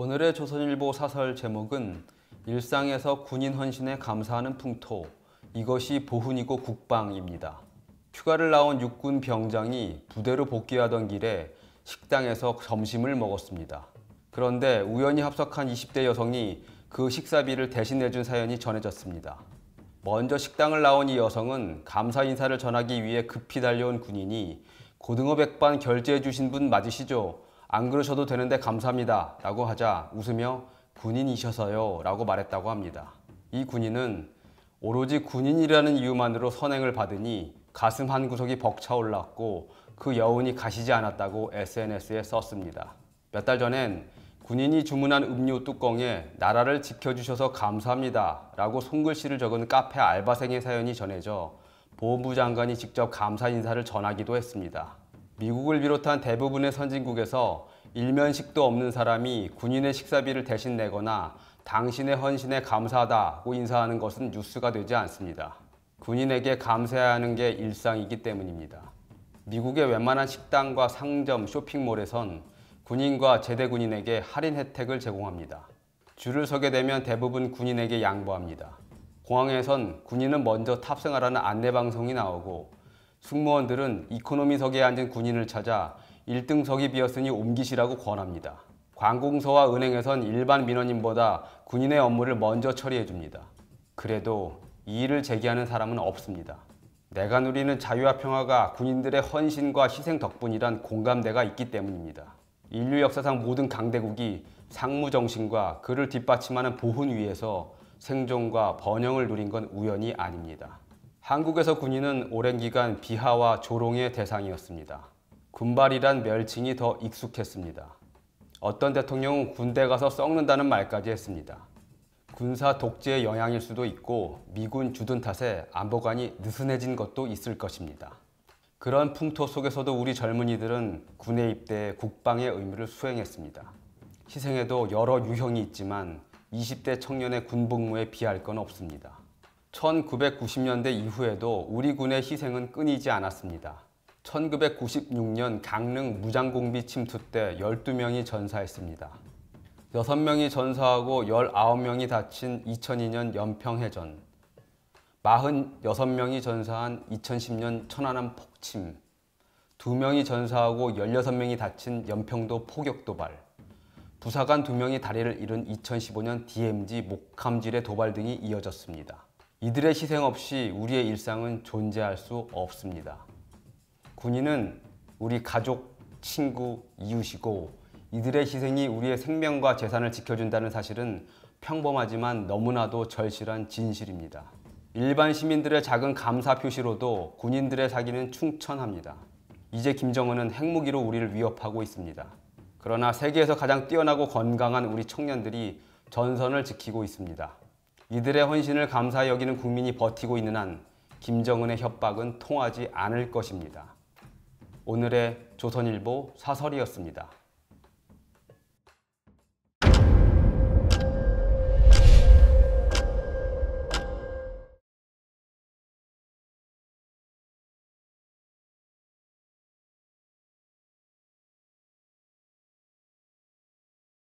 오늘의 조선일보 사설 제목은 일상에서 군인 헌신에 감사하는 풍토, 이것이 보훈이고 국방입니다. 휴가를 나온 육군 병장이 부대로 복귀하던 길에 식당에서 점심을 먹었습니다. 그런데 우연히 합석한 20대 여성이 그 식사비를 대신해준 사연이 전해졌습니다. 먼저 식당을 나온 이 여성은 감사 인사를 전하기 위해 급히 달려온 군인이 고등어 백반 결제해 주신 분 맞으시죠? 안 그러셔도 되는데 감사합니다 라고 하자 웃으며 군인이셔서요 라고 말했다고 합니다. 이 군인은 오로지 군인이라는 이유만으로 선행을 받으니 가슴 한 구석이 벅차올랐고 그 여운이 가시지 않았다고 SNS에 썼습니다. 몇 달 전엔 군인이 주문한 음료 뚜껑에 나라를 지켜주셔서 감사합니다 라고 손글씨를 적은 카페 알바생의 사연이 전해져 보훈부 장관이 직접 감사 인사를 전하기도 했습니다. 미국을 비롯한 대부분의 선진국에서 일면식도 없는 사람이 군인의 식사비를 대신 내거나 당신의 헌신에 감사하다고 인사하는 것은 뉴스가 되지 않습니다. 군인에게 감사해야 하는 게 일상이기 때문입니다. 미국의 웬만한 식당과 상점, 쇼핑몰에선 군인과 제대군인에게 할인 혜택을 제공합니다. 줄을 서게 되면 대부분 군인에게 양보합니다. 공항에선 군인은 먼저 탑승하라는 안내방송이 나오고 승무원들은 이코노미석에 앉은 군인을 찾아 1등석이 비었으니 옮기시라고 권합니다. 관공서와 은행에선 일반 민원인보다 군인의 업무를 먼저 처리해 줍니다. 그래도 이 일을 제기하는 사람은 없습니다. 내가 누리는 자유와 평화가 군인들의 헌신과 희생 덕분이란 공감대가 있기 때문입니다. 인류 역사상 모든 강대국이 상무 정신과 그를 뒷받침하는 보훈 위에서 생존과 번영을 누린 건 우연이 아닙니다. 한국에서 군인은 오랜 기간 비하와 조롱의 대상이었습니다. 군발이란 멸칭이 더 익숙했습니다. 어떤 대통령은 군대 가서 썩는다는 말까지 했습니다. 군사 독재의 영향일 수도 있고 미군 주둔 탓에 안보관이 느슨해진 것도 있을 것입니다. 그런 풍토 속에서도 우리 젊은이들은 군에 입대 국방의 의무를 수행했습니다. 희생에도 여러 유형이 있지만 20대 청년의 군복무에 비할 건 없습니다. 1990년대 이후에도 우리 군의 희생은 끊이지 않았습니다. 1996년 강릉 무장공비 침투 때 12명이 전사했습니다. 6명이 전사하고 19명이 다친 2002년 연평해전, 46명이 전사한 2010년 천안함 폭침, 2명이 전사하고 16명이 다친 연평도 포격 도발, 부사관 2명이 다리를 잃은 2015년 DMZ 목함질의 도발 등이 이어졌습니다. 이들의 희생 없이 우리의 일상은 존재할 수 없습니다. 군인은 우리 가족, 친구, 이웃이고 이들의 희생이 우리의 생명과 재산을 지켜준다는 사실은 평범하지만 너무나도 절실한 진실입니다. 일반 시민들의 작은 감사 표시로도 군인들의 사기는 충천합니다. 이제 김정은은 핵무기로 우리를 위협하고 있습니다. 그러나 세계에서 가장 뛰어나고 건강한 우리 청년들이 전선을 지키고 있습니다. 이들의 헌신을 감사히 여기는 국민이 버티고 있는 한 김정은의 협박은 통하지 않을 것입니다. 오늘의 조선일보 사설이었습니다.